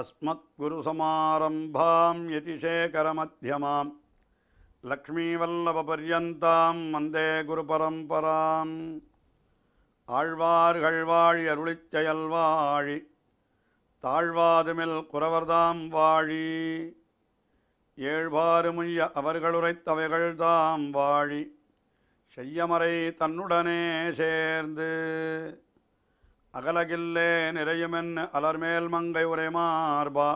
अस्मत्गुरुसमारम्भां यतिशेखरमध्यमां लक्ष्मीवल्लभपर्यन्तां वन्दे ஆழ்வார்கள்வாழி ஆழ்வார்கழ்வாழி அருளிச்செயல்வாழி தாழ்வாதுமில் குறவர்தாம் வாழி ஏழ்வாறுமுய்ய அவர்களுரைத்தவைகள்தாம் வாழி செய்யமறை தன்னுடனே சேர்ந்து அகலகில்லே நிறையுமென் அலர்மேல் மங்கை உரைமார்பா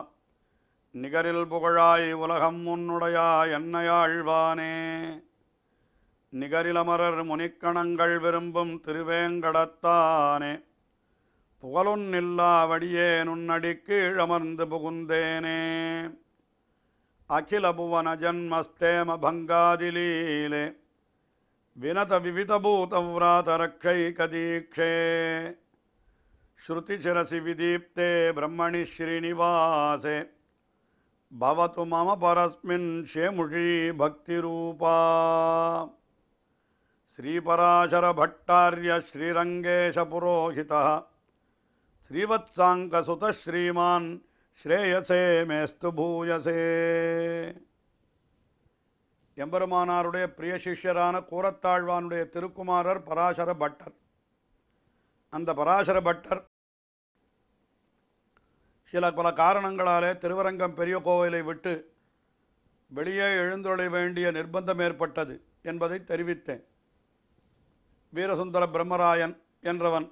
நிகரில் புகழாய் உலகம் உன்னுடையா என்னையாழ்வானே நிகரிலமரர் முனிக்கணங்கள் விரும்பும் திருவேங்கடத்தானே புகழுன் நில்லாவடியே நுண்ணடிக்கு இழமர்ந்து புகுந்தேனே அகில புவன ஜன்மஸ்தேம பங்காதிலீலே வினத விவிதபூதவ்ராதரக்ஷை கதீக்ஷே श्रुतिशिरसि विदीप्ते ब्रह्मणि श्रीनिवासे भवतु मम परस्मिन् शेमुषी भक्तिरूपा श्रीपराशरभट्टार्य श्रीरङ्गेशपुरोहितः श्रीवत्साङ्कसुतः श्रीमान् ஸ்ரேயசே மேஸ்து பூயசே எம்பெருமானாருடைய பிரிய சிஷ்யரான கூரத்தாழ்வானுடைய திருக்குமாரர் பராசர பட்டர் அந்த சில பல காரணங்களாலே திருவரங்கம் பெரிய கோவிலை விட்டு வெளியே எழுந்துள்ள வேண்டிய நிர்பந்தம் ஏற்பட்டது என்பதை தெரிவித்தேன் வீரசுந்தர பிரம்மராயன் என்றவன்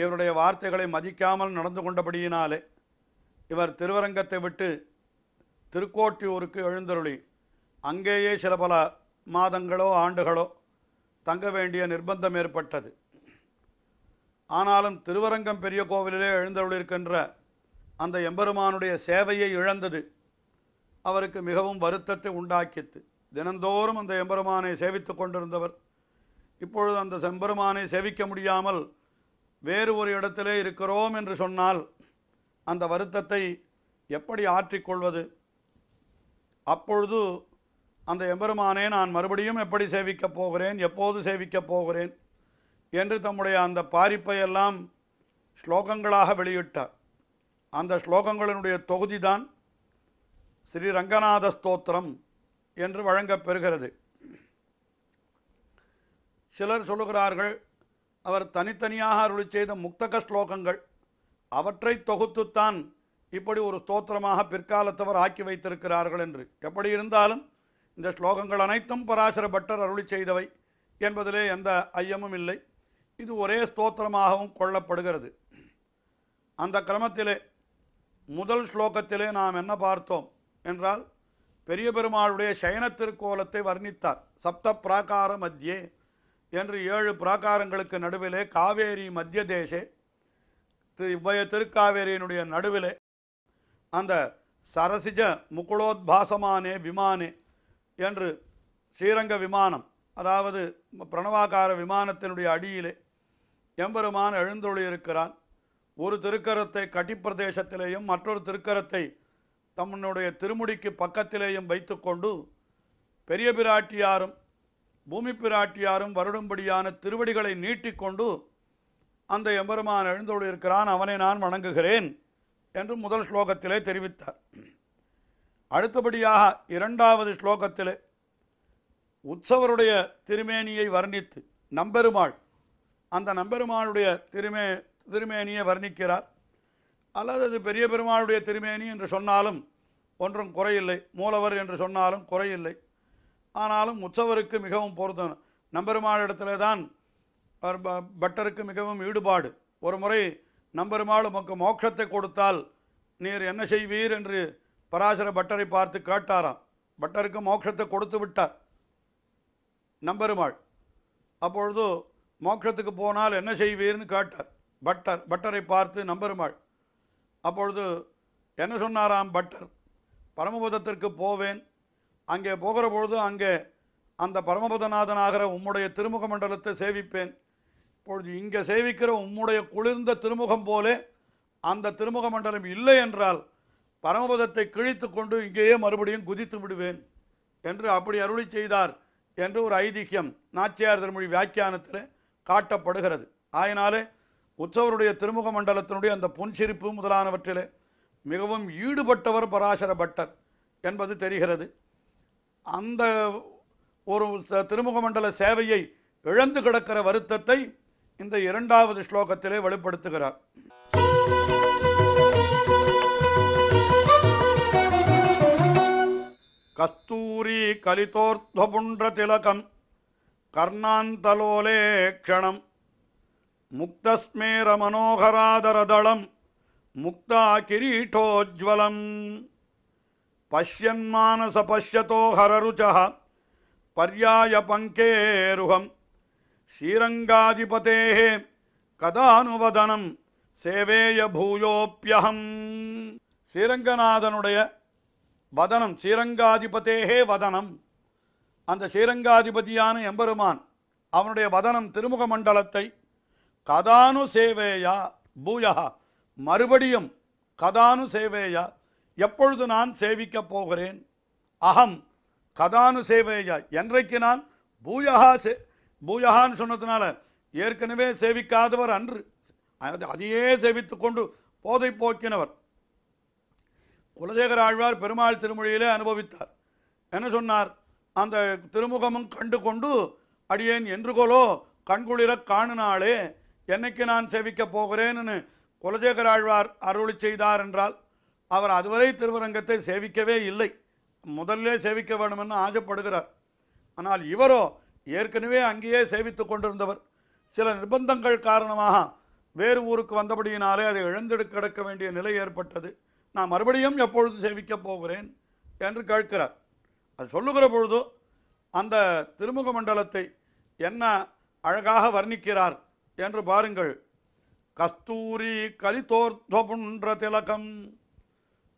இவருடைய வார்த்தைகளை மதிக்காமல் நடந்து கொண்டபடியினாலே இவர் திருவரங்கத்தை விட்டு திருக்கோட்டியூருக்கு எழுந்தருளி அங்கேயே சில பல மாதங்களோ ஆண்டுகளோ தங்க வேண்டிய நிர்பந்தம் ஏற்பட்டது ஆனாலும் திருவரங்கம் பெரிய கோவிலிலே எழுந்தருளிருக்கின்ற அந்த எம்பெருமானுடைய சேவையை இழந்தது அவருக்கு மிகவும் வருத்தத்தை உண்டாக்கியது தினந்தோறும் அந்த எம்பெருமானை சேவித்து கொண்டிருந்தவர் இப்பொழுது அந்த செம்பெருமானை சேவிக்க முடியாமல் வேறு ஒரு இடத்திலே இருக்கிறோம் என்று சொன்னால் அந்த வருத்தத்தை எப்படி ஆற்றிக்கொள்வது அப்பொழுது அந்த எம்பெருமானே நான் மறுபடியும் எப்படி சேவிக்கப் போகிறேன் எப்போது சேவிக்கப் போகிறேன் என்று தம்முடைய அந்த பாரிப்பையெல்லாம் ஸ்லோகங்களாக வெளியிட்டார் அந்த ஸ்லோகங்களினுடைய தொகுதி தான் ஸ்ரீ ரங்கநாத ஸ்தோத்திரம் என்று வழங்கப்பெறுகிறது சிலர் சொல்லுகிறார்கள் அவர் தனித்தனியாக அருளி செய்த முக்தக ஸ்லோகங்கள் அவற்றை தொகுத்துத்தான் இப்படி ஒரு ஸ்தோத்திரமாக பிற்காலத்தவர் ஆக்கி வைத்திருக்கிறார்கள் என்று எப்படி இருந்தாலும் இந்த ஸ்லோகங்கள் அனைத்தும் பராசர பட்டர் அருளி செய்தவை என்பதிலே எந்த ஐயமும் இல்லை இது ஒரே ஸ்தோத்திரமாகவும் கொள்ளப்படுகிறது அந்த கிரமத்திலே முதல் ஸ்லோகத்திலே நாம் என்ன பார்த்தோம் என்றால் பெரிய பெருமாளுடைய சயன திருக்கோலத்தை வர்ணித்தார் சப்த பிராகார மத்தியே என்று ஏழு பிராகாரங்களுக்கு நடுவிலே காவேரி மத்திய தேசே உபய திருக்காவேரியினுடைய நடுவிலே அந்த சரசிஜ முகுளோத்பாசமானே விமானே என்று ஸ்ரீரங்க விமானம் அதாவது பிரணவாகார விமானத்தினுடைய அடியிலே எம்பெருமான் எழுந்தொழியிருக்கிறான் ஒரு திருக்கரத்தை கட்டிப்பிரதேசத்திலேயும் மற்றொரு திருக்கரத்தை தம்முடைய திருமுடிக்கு பக்கத்திலேயும் வைத்துக்கொண்டு பெரிய பிராட்டியாரும் பூமி பிராட்டியாரும் வருடும்படியான திருவடிகளை நீட்டிக்கொண்டு அந்த எம்பெருமான் இருக்கிறான் அவனை நான் வணங்குகிறேன் என்று முதல் ஸ்லோகத்திலே தெரிவித்தார் அடுத்தபடியாக இரண்டாவது ஸ்லோகத்திலே உற்சவருடைய திருமேனியை வர்ணித்து நம்பெருமாள் அந்த நம்பெருமாளுடைய திருமே திருமேனியை வர்ணிக்கிறார் அல்லது அது பெரிய பெருமாளுடைய திருமேனி என்று சொன்னாலும் ஒன்றும் குறையில்லை மூலவர் என்று சொன்னாலும் குறையில்லை ஆனாலும் உற்சவருக்கு மிகவும் பொருத்தம் நம்பெருமாள் இடத்துல தான் பட்டருக்கு மிகவும் ஈடுபாடு ஒரு முறை நம்பெருமாள் உமக்கு மோட்சத்தை கொடுத்தால் நீர் என்ன செய்வீர் என்று பராசர பட்டரை பார்த்து கேட்டாராம் பட்டருக்கு மோட்சத்தை கொடுத்து விட்டார் நம்பெருமாள் அப்பொழுது மோட்சத்துக்கு போனால் என்ன செய்வீர்னு கேட்டார் பட்டர் பட்டரை பார்த்து நம்பெருமாள் அப்பொழுது என்ன சொன்னாராம் பட்டர் பரமபுதத்திற்கு போவேன் அங்கே போகிற பொழுது அங்கே அந்த பரமபுதநாதனாகிற உம்முடைய திருமுக மண்டலத்தை சேவிப்பேன் இப்பொழுது இங்கே சேவிக்கிற உம்முடைய குளிர்ந்த திருமுகம் போலே அந்த திருமுக மண்டலம் இல்லை என்றால் பரமபதத்தை கிழித்து கொண்டு இங்கேயே மறுபடியும் குதித்து விடுவேன் என்று அப்படி அருளி செய்தார் என்று ஒரு ஐதிஹியம் நாச்சியார் திருமொழி வியாக்கியானத்தில் காட்டப்படுகிறது ஆயினாலே உற்சவருடைய திருமுக மண்டலத்தினுடைய அந்த புன்சிரிப்பு முதலானவற்றிலே மிகவும் ஈடுபட்டவர் பராசர பட்டர் என்பது தெரிகிறது அந்த ஒரு திருமுக மண்டல சேவையை இழந்து கிடக்கிற வருத்தத்தை இந்த இரண்டாவது ஸ்லோகத்திலே வெளிப்படுத்துகிறார் கஸ்தூரி கலிதோர்த்வபுன்ற திலகம் கர்ணாந்தலோலே க்ஷணம் முக்தஸ்மேர மனோகராதரதளம் முக்தா கிரீட்டோஜ்வலம் பஷ்யன்மானச பஷ்யதோ ஹரருச்ச பர்யாய பங்கேருகம் ஸ்ரீரங்காதிபதே கதானுவதனம் சேவேய பூயோப்பியகம் ஸ்ரீரங்கநாதனுடைய வதனம் ஸ்ரீரங்காதிபதேகே வதனம் அந்த ஸ்ரீரங்காதிபதியான எம்பெருமான் அவனுடைய வதனம் திருமுக மண்டலத்தை கதானு சேவேயா பூயா மறுபடியும் கதானு சேவேயா எப்பொழுது நான் சேவிக்கப் போகிறேன் அகம் கதானு சேவேயா என்றைக்கு நான் பூயகா சே பூயகான்னு சொன்னதுனால ஏற்கனவே சேவிக்காதவர் அன்று அதையே சேவித்து கொண்டு போதை போக்கினவர் குலசேகர ஆழ்வார் பெருமாள் திருமொழியிலே அனுபவித்தார் என்ன சொன்னார் அந்த திருமுகமும் கண்டு கொண்டு அடியேன் என்றுகோலோ கண்குளிர காணினாலே என்னைக்கு நான் சேவிக்கப் போகிறேன்னு ஆழ்வார் அருளி செய்தார் என்றால் அவர் அதுவரை திருவரங்கத்தை சேவிக்கவே இல்லை முதல்ல சேவிக்க வேண்டுமென்னு ஆசைப்படுகிறார் ஆனால் இவரோ ஏற்கனவே அங்கேயே சேவித்து கொண்டிருந்தவர் சில நிர்பந்தங்கள் காரணமாக வேறு ஊருக்கு வந்தபடியினாலே அதை இழந்தெடுக்க கிடக்க வேண்டிய நிலை ஏற்பட்டது நான் மறுபடியும் எப்பொழுது சேவிக்கப் போகிறேன் என்று கேட்கிறார் அது சொல்லுகிற பொழுது அந்த திருமுக மண்டலத்தை என்ன அழகாக வர்ணிக்கிறார் என்று பாருங்கள் கஸ்தூரி கலித்தோர்த்தபுன்ற திலகம்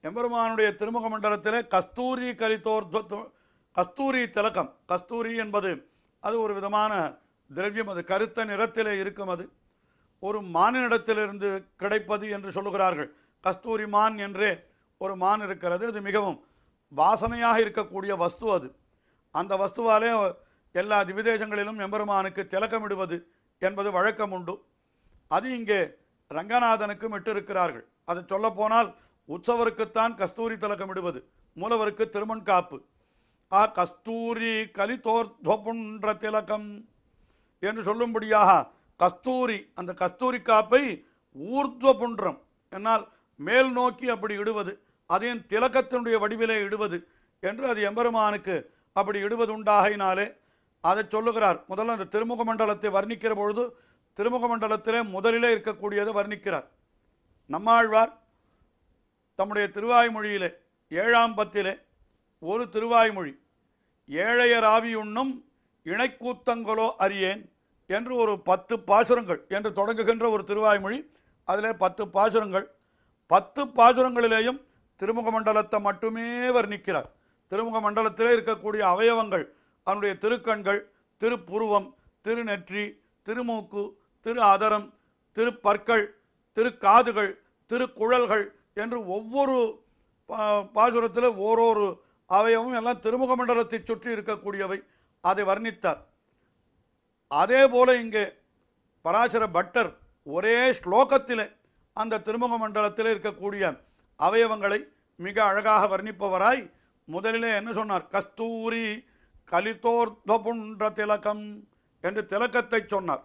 எம்பெருமானுடைய திருமுக மண்டலத்திலே கஸ்தூரி கலித்தோர்த்த கஸ்தூரி திலகம் கஸ்தூரி என்பது அது ஒரு விதமான திரவியம் அது கருத்த நிறத்திலே இருக்கும் அது ஒரு மானினிடத்திலிருந்து கிடைப்பது என்று சொல்லுகிறார்கள் கஸ்தூரி மான் என்றே ஒரு மான் இருக்கிறது அது மிகவும் வாசனையாக இருக்கக்கூடிய வஸ்து அது அந்த வஸ்துவாலே எல்லா திவிதேசங்களிலும் எம்பெருமானுக்கு திலக்கமிடுவது என்பது வழக்கம் உண்டு அது இங்கே ரங்கநாதனுக்கும் இட்டிருக்கிறார்கள் அது சொல்லப்போனால் உற்சவருக்குத்தான் கஸ்தூரி தலகம் இடுவது மூலவருக்கு திருமண் காப்பு ஆ கஸ்தூரி கலிதோர்துவபுன்ற திலகம் என்று சொல்லும்படியாக கஸ்தூரி அந்த கஸ்தூரி காப்பை ஊர்துவ புன்றம் என்னால் மேல் நோக்கி அப்படி இடுவது அதையும் திலக்கத்தினுடைய வடிவிலே இடுவது என்று அது எம்பெருமானுக்கு அப்படி இடுவது உண்டாகினாலே அதை சொல்லுகிறார் முதல்ல அந்த திருமுக மண்டலத்தை வர்ணிக்கிற பொழுது திருமுக மண்டலத்திலே முதலிலே இருக்கக்கூடியதை வர்ணிக்கிறார் நம்மாழ்வார் தம்முடைய திருவாய்மொழியிலே ஏழாம் பத்திலே ஒரு திருவாய்மொழி ஏழையராவியுண்ணும் இணைக்கூத்தங்களோ அறியேன் என்று ஒரு பத்து பாசுரங்கள் என்று தொடங்குகின்ற ஒரு திருவாய்மொழி அதிலே பத்து பாசுரங்கள் பத்து பாசுரங்களிலேயும் திருமுக மண்டலத்தை மட்டுமே வர்ணிக்கிறார் திருமுக மண்டலத்திலே இருக்கக்கூடிய அவயவங்கள் அவனுடைய திருக்கண்கள் திருப்புருவம் திருநெற்றி திருமூக்கு திரு அதரம் திருப்பற்கள் திருக்காதுகள் திருக்குழல்கள் என்று ஒவ்வொரு பாசுரத்தில் ஓரொரு அவையவும் எல்லாம் திருமுக மண்டலத்தை சுற்றி இருக்கக்கூடியவை அதை வர்ணித்தார் அதே போல இங்கே பராசர பட்டர் ஒரே ஸ்லோகத்தில் அந்த திருமுக மண்டலத்தில் இருக்கக்கூடிய அவயவங்களை மிக அழகாக வர்ணிப்பவராய் முதலிலே என்ன சொன்னார் கஸ்தூரி கலிதோர்தபுன்ற திலக்கம் என்று திலக்கத்தை சொன்னார்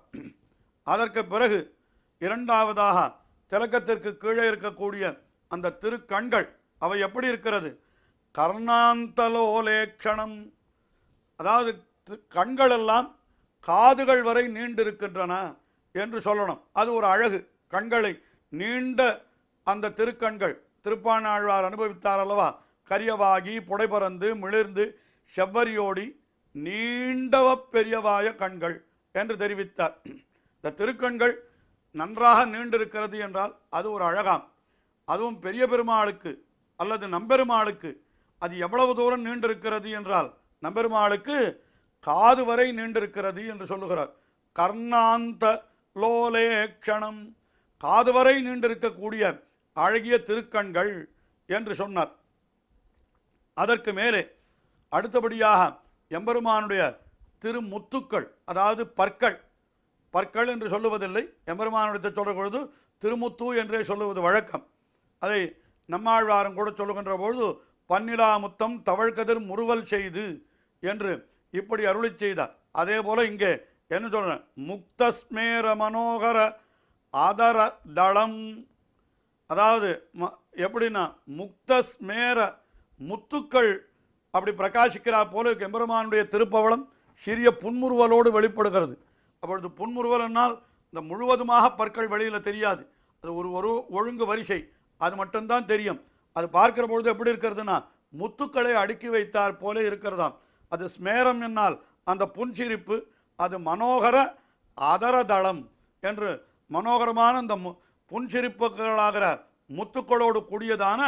அதற்கு பிறகு இரண்டாவதாக திலக்கத்திற்கு கீழே இருக்கக்கூடிய அந்த திருக்கண்கள் அவை எப்படி இருக்கிறது கர்ணாந்தலோலேக்ஷணம் அதாவது கண்கள் எல்லாம் காதுகள் வரை நீண்டிருக்கின்றன என்று சொல்லணும் அது ஒரு அழகு கண்களை நீண்ட அந்த திருக்கண்கள் திருப்பாணாழ்வார் அனுபவித்தார் அல்லவா கரியவாகி புடைபறந்து மிளிர்ந்து செவ்வரியோடி நீண்டவ பெரியவாய கண்கள் என்று தெரிவித்தார் இந்த திருக்கண்கள் நன்றாக நீண்டிருக்கிறது என்றால் அது ஒரு அழகாம் அதுவும் பெரிய பெருமாளுக்கு அல்லது நம்பெருமாளுக்கு அது எவ்வளவு தூரம் நீண்டிருக்கிறது என்றால் நம்பெருமாளுக்கு காது வரை நீண்டிருக்கிறது என்று சொல்லுகிறார் கர்ணாந்த லோலேக்ஷணம் காது வரை நீண்டிருக்கக்கூடிய அழகிய திருக்கண்கள் என்று சொன்னார் அதற்கு மேலே அடுத்தபடியாக எம்பெருமானுடைய திருமுத்துக்கள் அதாவது பற்கள் பற்கள் என்று சொல்லுவதில்லை எம்பெருமானுடைய சொல்கிற பொழுது திருமுத்து என்றே சொல்லுவது வழக்கம் அதை நம்மாழ்வாரம் கூட சொல்லுகின்ற பொழுது பன்னிலாமுத்தம் தவழ்கதிர் முறுவல் செய்து என்று இப்படி அருளி செய்தார் அதே போல் இங்கே என்ன சொல்கிறேன் முக்தஸ்மேர மனோகர அதர தளம் அதாவது ம எப்படின்னா முக்தஸ்மேர முத்துக்கள் அப்படி பிரகாசிக்கிறா போல எம்பெருமானுடைய திருப்பவளம் சிறிய புன்முறுவலோடு வெளிப்படுகிறது அப்பொழுது புன்முறுவல் என்னால் இந்த முழுவதுமாக பற்கள் வெளியில் தெரியாது அது ஒரு ஒரு ஒழுங்கு வரிசை அது மட்டும்தான் தெரியும் அது பார்க்கிற பொழுது எப்படி இருக்கிறதுனா முத்துக்களை அடுக்கி வைத்தார் போல இருக்கிறதாம் அது ஸ்மேரம் என்னால் அந்த புன்சிரிப்பு அது மனோகர அதரதளம் என்று மனோகரமான அந்த புன்சிரிப்புகளாகிற முத்துக்களோடு கூடியதான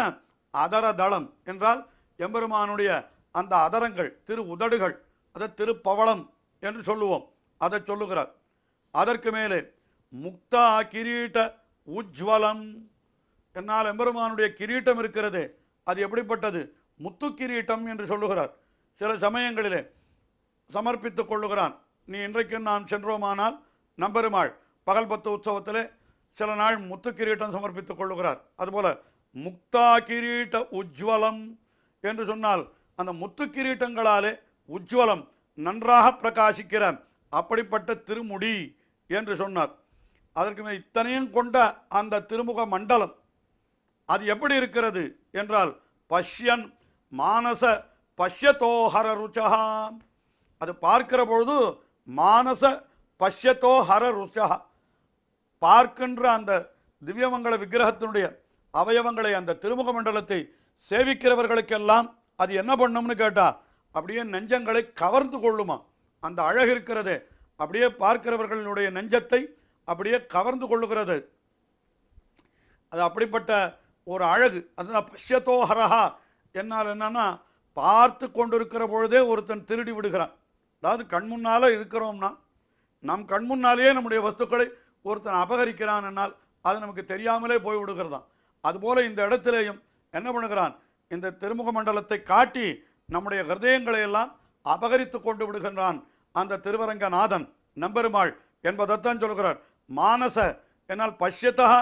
அதரதளம் என்றால் எம்பெருமானுடைய அந்த அதரங்கள் திரு உதடுகள் அதை திருப்பவளம் என்று சொல்லுவோம் அதை சொல்லுகிறார் அதற்கு மேலே முக்தா கிரீட்ட உஜ்வலம் என்னால் எம்பெருமானுடைய கிரீட்டம் இருக்கிறது அது எப்படிப்பட்டது முத்து கிரீட்டம் என்று சொல்லுகிறார் சில சமயங்களிலே சமர்ப்பித்துக் கொள்ளுகிறான் நீ இன்றைக்கும் நாம் சென்றோமானால் நம்பெருமாள் பகல் பத்து உற்சவத்திலே சில நாள் முத்து கிரீட்டம் சமர்ப்பித்துக் கொள்ளுகிறார் அதுபோல் முக்தா கிரீட்ட உஜ்வலம் என்று சொன்னால் அந்த முத்து கிரீட்டங்களாலே உஜ்வலம் நன்றாக பிரகாசிக்கிற அப்படிப்பட்ட திருமுடி என்று சொன்னார் அதற்கு இத்தனையும் கொண்ட அந்த திருமுக மண்டலம் அது எப்படி இருக்கிறது என்றால் பஷ்யன் மானச பஷ்யத்தோஹர ருச்சகா அது பார்க்கிற பொழுது மானச பஷ்யத்தோஹர ருச்சகா பார்க்கின்ற அந்த திவ்யமங்கல விக்கிரகத்தினுடைய அவயவங்களை அந்த திருமுக மண்டலத்தை சேவிக்கிறவர்களுக்கெல்லாம் அது என்ன பண்ணும்னு கேட்டால் அப்படியே நெஞ்சங்களை கவர்ந்து கொள்ளுமா அந்த அழகு இருக்கிறது அப்படியே பார்க்கிறவர்களுடைய நெஞ்சத்தை அப்படியே கவர்ந்து கொள்ளுகிறது அது அப்படிப்பட்ட ஒரு அழகு அதுதான் பஷ்யத்தோஹரஹா என்னால் என்னென்னா பார்த்து கொண்டிருக்கிற பொழுதே ஒருத்தன் திருடி விடுகிறான் அதாவது கண்முன்னால் இருக்கிறோம்னா நம் கண்முன்னாலேயே நம்முடைய வஸ்துக்களை ஒருத்தன் அபகரிக்கிறான் என்னால் அது நமக்கு தெரியாமலே போய் விடுகிறதாம் அதுபோல் இந்த இடத்துலையும் என்ன பண்ணுகிறான் இந்த திருமுக மண்டலத்தை காட்டி நம்முடைய ஹிருதயங்களை எல்லாம் அபகரித்து கொண்டு விடுகின்றான் அந்த திருவரங்கநாதன் நம்பெருமாள் என்பதைத்தான் சொல்கிறார் மானச என்னால் பஷ்யத்தகா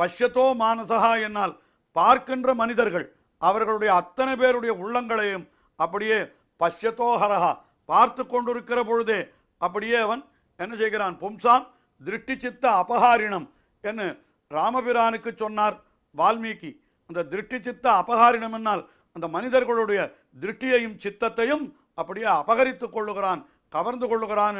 பஷ்யத்தோ மானசகா என்னால் பார்க்கின்ற மனிதர்கள் அவர்களுடைய அத்தனை பேருடைய உள்ளங்களையும் அப்படியே பஷ்யத்தோ ஹரஹா பார்த்து கொண்டிருக்கிற பொழுதே அப்படியே அவன் என்ன செய்கிறான் பும்சாம் திருஷ்டி சித்த அபகாரினம் என்று ராமபிரானுக்கு சொன்னார் வால்மீகி அந்த திருஷ்டி சித்த அபகாரினம் என்னால் அந்த மனிதர்களுடைய திருஷ்டியையும் சித்தத்தையும் அப்படியே அபகரித்து கொள்ளுகிறான் கவர்ந்து கொள்ளுகிறான்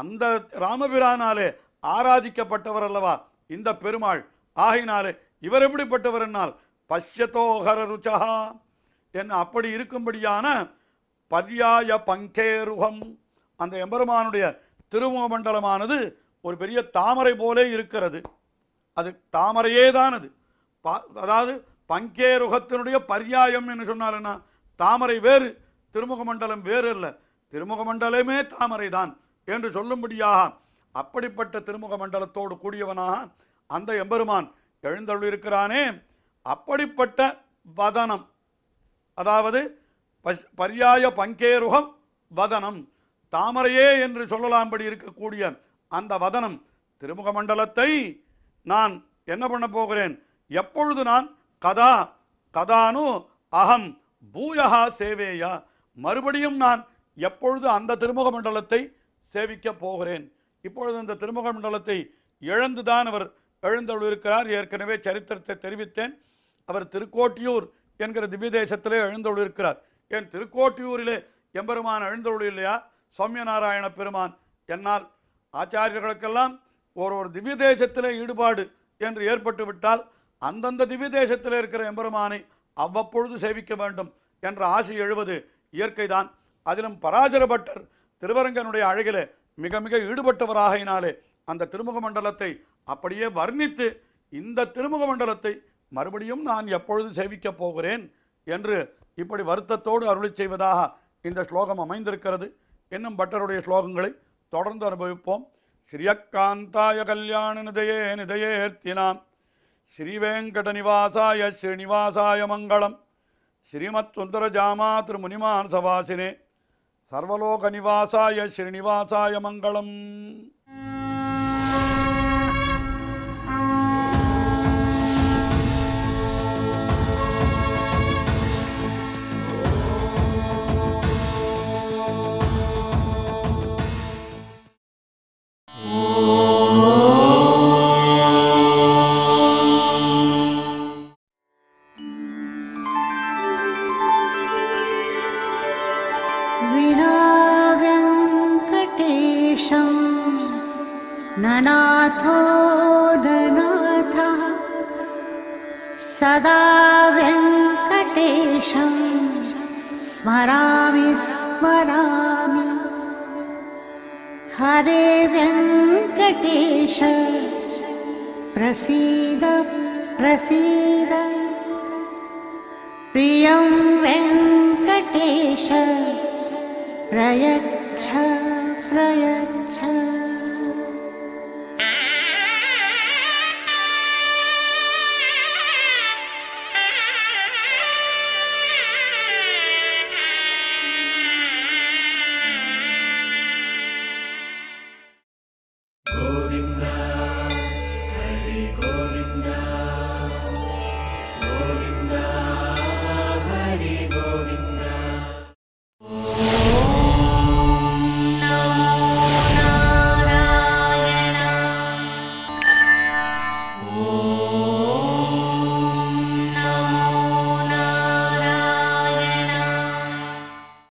அந்த ராமபிரானாலே ஆராதிக்கப்பட்டவர் அல்லவா இந்த பெருமாள் ஆகினாலே இவர் எப்படிப்பட்டவர் என்னால் பஷ்யதோகர ருச்சா என்ன அப்படி இருக்கும்படியான பர்யாய பங்கேருகம் அந்த எம்பெருமானுடைய மண்டலமானது ஒரு பெரிய தாமரை போலே இருக்கிறது அது தாமரையே தான் அது அதாவது பங்கேருகத்தினுடைய பர்யாயம் என்று சொன்னால் என்ன தாமரை வேறு திருமுக மண்டலம் வேறு இல்லை திருமுக மண்டலமே தாமரை தான் என்று சொல்லும்படியாக அப்படிப்பட்ட திருமுக மண்டலத்தோடு கூடியவனாக அந்த எம்பெருமான் எழுந்தருளிருக்கிறானே அப்படிப்பட்ட வதனம் அதாவது பரியாய பங்கேருகம் வதனம் தாமரையே என்று சொல்லலாம்படி இருக்கக்கூடிய அந்த வதனம் திருமுக மண்டலத்தை நான் என்ன பண்ண போகிறேன் எப்பொழுது நான் கதா கதானு அகம் பூயகா சேவேயா மறுபடியும் நான் எப்பொழுது அந்த திருமுக மண்டலத்தை சேவிக்கப் போகிறேன் இப்பொழுது இந்த திருமுக மண்டலத்தை இழந்துதான் அவர் எழுந்தொழிருக்கிறார் ஏற்கனவே சரித்திரத்தை தெரிவித்தேன் அவர் திருக்கோட்டியூர் என்கிற திவ்ய தேசத்திலே எழுந்தொழிருக்கிறார் என் திருக்கோட்டியூரிலே எம்பெருமான் எழுந்தொழு இல்லையா சௌமியநாராயண பெருமான் என்னால் ஆச்சாரியர்களுக்கெல்லாம் ஒரு ஒரு திவ்ய தேசத்திலே ஈடுபாடு என்று ஏற்பட்டு விட்டால் அந்தந்த திவ்ய தேசத்தில் இருக்கிற எம்பெருமானை அவ்வப்பொழுது சேவிக்க வேண்டும் என்ற ஆசை எழுவது இயற்கைதான் அதிலும் பராஜரபட்டர் திருவரங்கனுடைய அழகில் மிக மிக ஈடுபட்டவராகினாலே அந்த திருமுக மண்டலத்தை அப்படியே வர்ணித்து இந்த திருமுக மண்டலத்தை மறுபடியும் நான் எப்பொழுது சேவிக்கப் போகிறேன் என்று இப்படி வருத்தத்தோடு அருளி செய்வதாக இந்த ஸ்லோகம் அமைந்திருக்கிறது இன்னும் பட்டருடைய ஸ்லோகங்களை தொடர்ந்து அனுபவிப்போம் ஸ்ரீயக்காந்தாய கல்யாண நிதையே நிதையேர்த்தினான் శ్రీవేంకట నివాసాయ శ్రీనివాసాయ మంగళం మునిమానసవాసినే సర్వలోక నివాసాయ శ్రీనివాసాయ మంగళం वेङ्कटेशं स्मरामि स्मरामि हरे वेङ्कटेश प्रसीद प्रसीद प्रियं प्रयच्छ प्रयच्छ